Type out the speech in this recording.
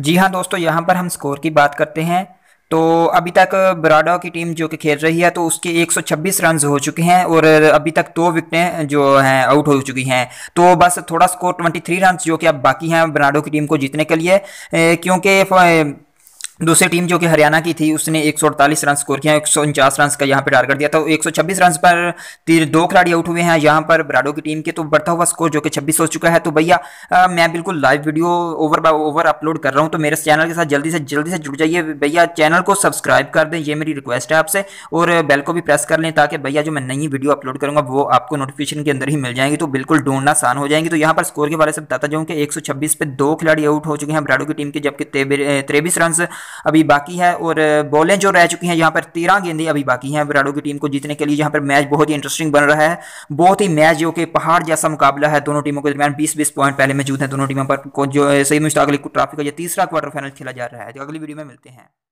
जी हाँ दोस्तों यहाँ पर हम स्कोर की बात करते हैं तो अभी तक बराडा की टीम जो कि खेल रही है तो उसके 126 रन हो चुके हैं और अभी तक दो तो विकटें जो हैं आउट हो चुकी हैं तो बस थोड़ा स्कोर 23 रन जो कि अब बाकी हैं बराडो की टीम को जीतने के लिए क्योंकि दूसरी टीम जो कि हरियाणा की थी उसने एक रन स्कोर किया एक रन का यहाँ पे टारगेट दिया था एक रन पर दो खिलाड़ी आउट हुए हैं यहाँ पर ब्राडो की टीम के तो बढ़ता हुआ स्कोर जो कि छब्बीस हो चुका है तो भैया मैं बिल्कुल live video over by over upload कर रहा हूँ तो मेरे चैनल के साथ जल्दी से जल्दी से जुड़ जाइए भैया चैनल को सब्सक्राइब कर दें ये मेरी रिक्वेस्ट है आपसे और बेल को भी प्रेस कर लें ताकि भैया जो मैं नई वीडियो अपलोड करूँगा वो आपको नोटिफिकेशन के अंदर ही मिल जाएंगी तो बिल्कुल ढूंढना आसान हो जाएंगी तो यहाँ पर स्कोर के बारे से बताता जाऊँ कि एक पे दो खिलाड़ी आउट हो चुके हैं ब्राडो की टीम के जबकि तेबीस रन अभी बाकी है और बॉलें जो रह चुकी हैं यहाँ पर तेरह गेंदें अभी बाकी हैं विराडो की टीम को जीतने के लिए यहाँ पर मैच बहुत ही इंटरेस्टिंग बन रहा है बहुत ही मैच जो कि पहाड़ जैसा मुकाबला है दोनों टीमों के दरमियान बीस बीस पॉइंट पहले मौजूद हैं दोनों टीमों पर जो सही मुश्ताक अली ट्रॉफी का यह तीसरा क्वार्टर फाइनल खेला जा रहा है अगली वीडियो में मिलते हैं